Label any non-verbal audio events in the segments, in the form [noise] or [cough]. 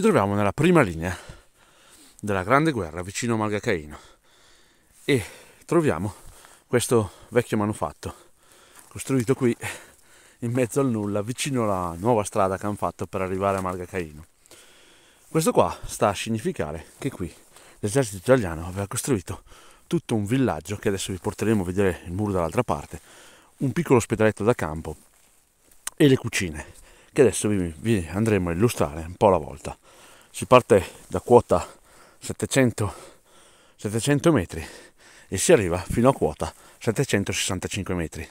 Ci troviamo nella prima linea della Grande Guerra vicino a Malgacaino e troviamo questo vecchio manufatto costruito qui in mezzo al nulla vicino alla nuova strada che hanno fatto per arrivare a Malgacaino. Questo qua sta a significare che qui l'esercito italiano aveva costruito tutto un villaggio che adesso vi porteremo a vedere il muro dall'altra parte, un piccolo ospedaletto da campo e le cucine che adesso vi, vi andremo a illustrare un po' alla volta. Si parte da quota 700, 700 metri e si arriva fino a quota 765 metri.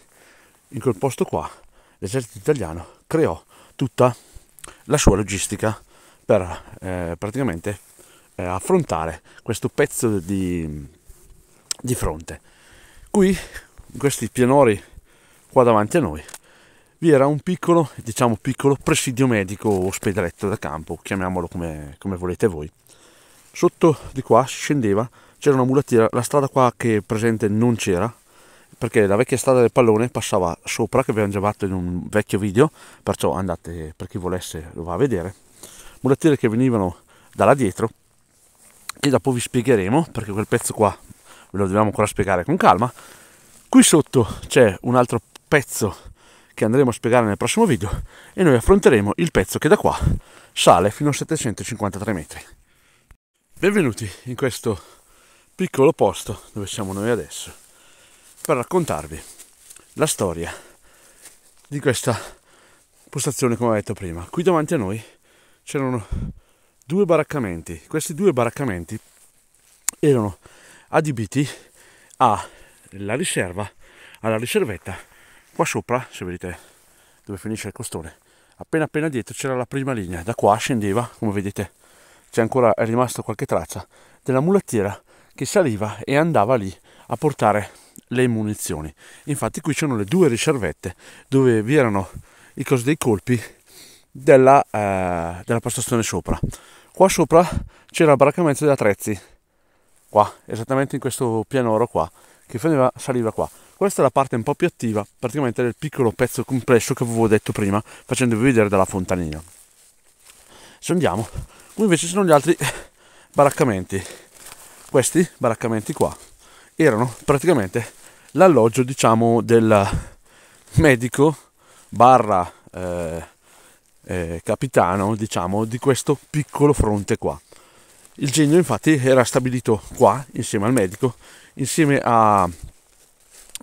In quel posto qua l'esercito italiano creò tutta la sua logistica per eh, praticamente eh, affrontare questo pezzo di, di fronte. Qui, in questi pianori qua davanti a noi, vi era un piccolo, diciamo piccolo presidio medico o ospedaletto da campo, chiamiamolo come, come volete voi. Sotto di qua si scendeva, c'era una mulattiera, la strada qua che presente non c'era, perché la vecchia strada del pallone passava sopra, che abbiamo già fatto in un vecchio video, perciò andate, per chi volesse lo va a vedere. Mulattiere che venivano da là dietro, che dopo vi spiegheremo, perché quel pezzo qua ve lo dobbiamo ancora spiegare con calma. Qui sotto c'è un altro pezzo che andremo a spiegare nel prossimo video e noi affronteremo il pezzo che da qua sale fino a 753 metri. Benvenuti in questo piccolo posto dove siamo noi adesso per raccontarvi la storia di questa postazione come ho detto prima. Qui davanti a noi c'erano due baraccamenti, questi due baraccamenti erano adibiti alla riserva, alla riservetta qua sopra se vedete dove finisce il costone appena appena dietro c'era la prima linea da qua scendeva come vedete c'è ancora è rimasta qualche traccia della mulattiera che saliva e andava lì a portare le munizioni infatti qui c'erano le due riservette dove vi erano i cosi dei colpi della, eh, della postazione sopra qua sopra c'era il baraccamento degli attrezzi qua esattamente in questo pianoro qua che finiva, saliva qua questa è la parte un po' più attiva, praticamente del piccolo pezzo complesso che avevo detto prima, facendovi vedere dalla fontanina. Se andiamo, qui invece sono gli altri baraccamenti. Questi baraccamenti qua erano praticamente l'alloggio, diciamo, del medico barra eh, eh, capitano, diciamo, di questo piccolo fronte qua. Il genio infatti era stabilito qua insieme al medico, insieme a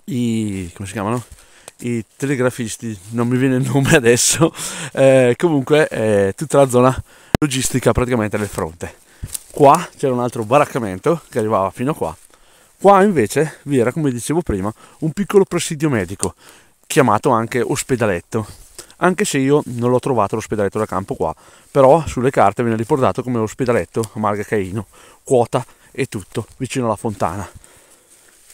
i, come si chiamano? I telegrafisti, non mi viene il nome adesso, [laughs] eh, comunque eh, tutta la zona logistica praticamente del fronte. Qua c'era un altro baraccamento che arrivava fino a qua, qua invece vi era, come dicevo prima, un piccolo presidio medico, chiamato anche ospedaletto, anche se io non l'ho trovato l'ospedaletto da campo qua, però sulle carte viene riportato come ospedaletto a Marga Caino, quota e tutto, vicino alla fontana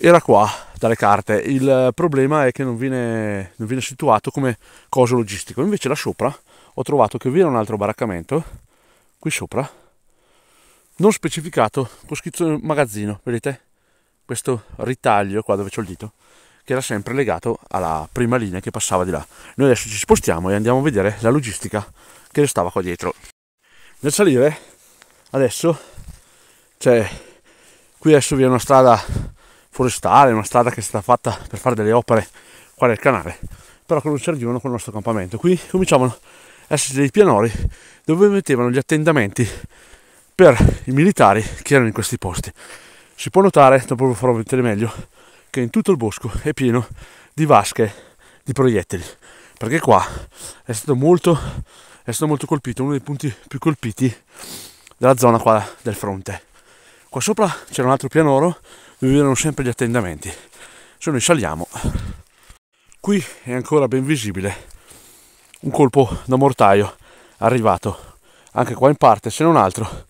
era qua dalle carte. Il problema è che non viene, non viene situato come coso logistico. Invece là sopra ho trovato che vi era un altro baraccamento, qui sopra, non specificato, con scritto magazzino, vedete? Questo ritaglio qua dove c'ho il dito, che era sempre legato alla prima linea che passava di là. Noi adesso ci spostiamo e andiamo a vedere la logistica che restava qua dietro. Nel salire, adesso, c'è, qui adesso vi è una strada forestale, una strada che è stata fatta per fare delle opere qua nel canale, però che non servivano con il nostro campamento. Qui cominciavano ad esserci dei pianori dove mettevano gli attendamenti per i militari che erano in questi posti. Si può notare, dopo lo farò vedere meglio, che in tutto il bosco è pieno di vasche di proiettili, perché qua è stato molto, è stato molto colpito, uno dei punti più colpiti della zona qua del fronte. Qua sopra c'era un altro pianoro vivono sempre gli attendamenti. Se noi saliamo, qui è ancora ben visibile un colpo da mortaio arrivato anche qua in parte, se non altro,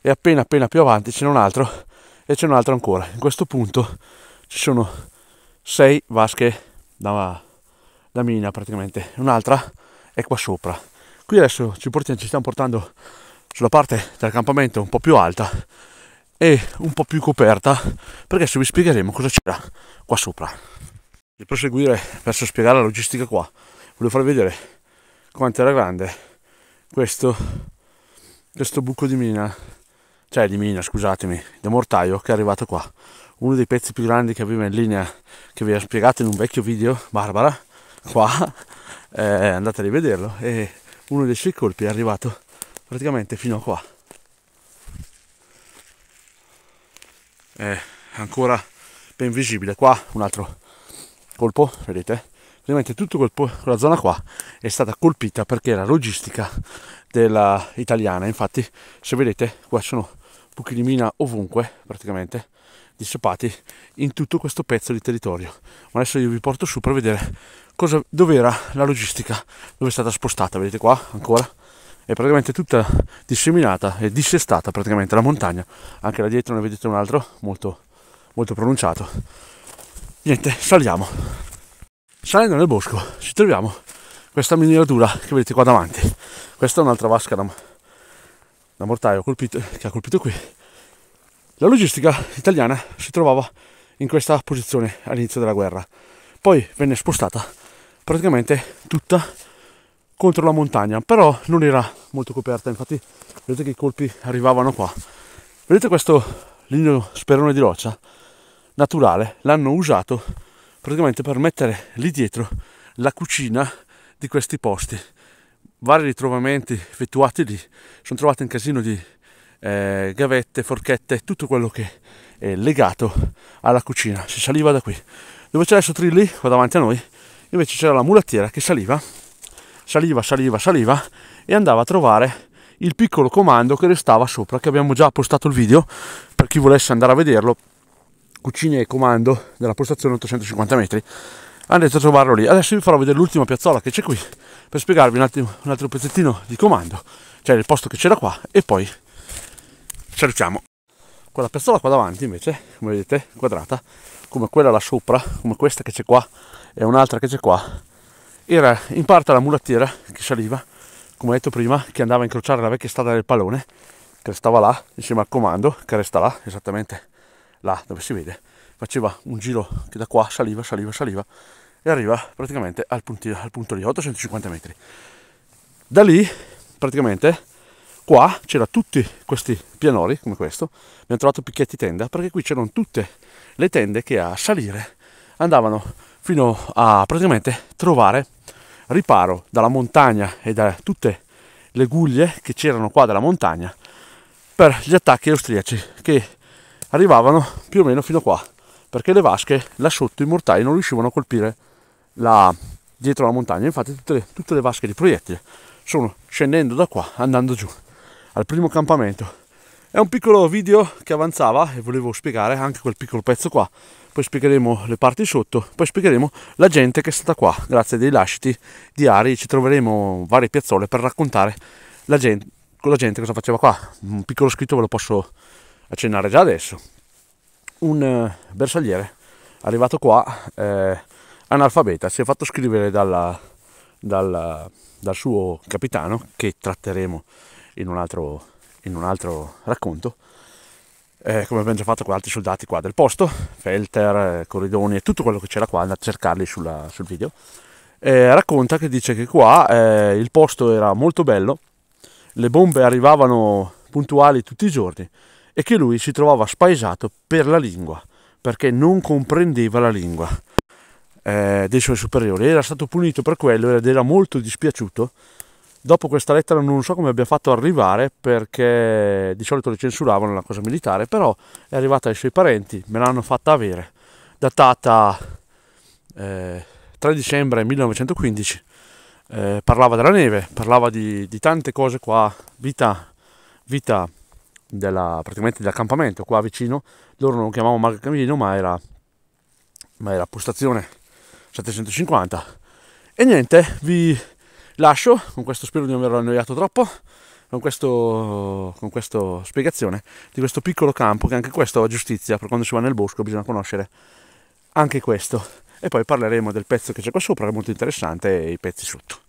e appena appena più avanti ce n'è un altro e ce n'è un altro ancora. In questo punto ci sono sei vasche da, da mina praticamente, un'altra è qua sopra. Qui adesso ci, portiamo, ci stiamo portando sulla parte dell'accampamento un po' più alta e un po' più coperta perché adesso vi spiegheremo cosa c'era qua sopra. Per proseguire verso spiegare la logistica qua, volevo farvi vedere quanto era grande questo, questo buco di mina, cioè di mina scusatemi, da mortaio che è arrivato qua. Uno dei pezzi più grandi che aveva in linea, che vi ha spiegato in un vecchio video, Barbara, qua, eh, andate a rivederlo, e uno dei suoi colpi è arrivato praticamente fino a qua è ancora ben visibile qua un altro colpo vedete praticamente tutto quel, quella zona qua è stata colpita perché era logistica della italiana infatti se vedete qua sono buchi di mina ovunque praticamente dissipati in tutto questo pezzo di territorio ma adesso io vi porto su per vedere cosa, dove era la logistica dove è stata spostata vedete qua ancora è praticamente tutta disseminata e dissestata praticamente la montagna anche là dietro ne vedete un altro molto, molto pronunciato niente saliamo salendo nel bosco ci troviamo questa miniatura che vedete qua davanti questa è un'altra vasca da, da mortaio colpito, che ha colpito qui la logistica italiana si trovava in questa posizione all'inizio della guerra poi venne spostata praticamente tutta contro la montagna, però non era molto coperta, infatti vedete che i colpi arrivavano qua. Vedete questo ligno sperone di roccia naturale? L'hanno usato praticamente per mettere lì dietro la cucina di questi posti. Vari ritrovamenti effettuati lì, sono trovati un casino di eh, gavette, forchette, tutto quello che è legato alla cucina. Si saliva da qui. Dove c'era il sotrilli, qua davanti a noi, invece c'era la mulattiera che saliva saliva, saliva, saliva e andava a trovare il piccolo comando che restava sopra, che abbiamo già postato il video per chi volesse andare a vederlo, cucine e comando della postazione 850 metri. Andate a trovarlo lì. Adesso vi farò vedere l'ultima piazzola che c'è qui per spiegarvi un altro, un altro pezzettino di comando, cioè il posto che c'era qua e poi cerchiamo. Quella piazzola qua davanti invece, come vedete, quadrata, come quella là sopra, come questa che c'è qua e un'altra che c'è qua, era in parte la mulattiera che saliva, come ho detto prima, che andava a incrociare la vecchia strada del pallone, che restava là, insieme al comando, che resta là, esattamente là dove si vede, faceva un giro che da qua saliva, saliva, saliva e arriva praticamente al, puntino, al punto lì, 850 metri. Da lì, praticamente, qua c'erano tutti questi pianori, come questo, abbiamo trovato picchietti tenda, perché qui c'erano tutte le tende che a salire andavano fino a praticamente trovare riparo dalla montagna e da tutte le guglie che c'erano qua della montagna per gli attacchi austriaci che arrivavano più o meno fino qua perché le vasche là sotto i mortai non riuscivano a colpire la, dietro la montagna infatti tutte le, tutte le vasche di proiettile sono scendendo da qua andando giù al primo campamento è un piccolo video che avanzava e volevo spiegare anche quel piccolo pezzo qua poi spiegheremo le parti sotto, poi spiegheremo la gente che è stata qua, grazie dei lasciti di Ari ci troveremo varie piazzole per raccontare la gente, la gente cosa faceva qua, un piccolo scritto ve lo posso accennare già adesso, un eh, bersagliere arrivato qua, eh, analfabeta, si è fatto scrivere dalla, dalla, dal suo capitano, che tratteremo in un altro, in un altro racconto, eh, come abbiamo già fatto con altri soldati qua del posto, Felter, eh, Corridoni e tutto quello che c'era qua, andate a cercarli sulla, sul video, eh, racconta che dice che qua eh, il posto era molto bello, le bombe arrivavano puntuali tutti i giorni e che lui si trovava spaesato per la lingua, perché non comprendeva la lingua eh, dei suoi superiori, era stato punito per quello ed era molto dispiaciuto Dopo questa lettera non so come abbia fatto arrivare perché di solito le censuravano la cosa militare, però è arrivata ai suoi parenti, me l'hanno fatta avere, datata eh, 3 dicembre 1915. Eh, parlava della neve, parlava di, di tante cose qua, vita, vita della, praticamente dell'accampamento qua vicino, loro non lo chiamavano magazzino ma era, ma era postazione 750. E niente, vi lascio, con questo spero di non averlo annoiato troppo, con, questo, con questa spiegazione di questo piccolo campo, che anche questo ha giustizia, per quando si va nel bosco bisogna conoscere anche questo. E poi parleremo del pezzo che c'è qua sopra, che è molto interessante, e i pezzi sotto.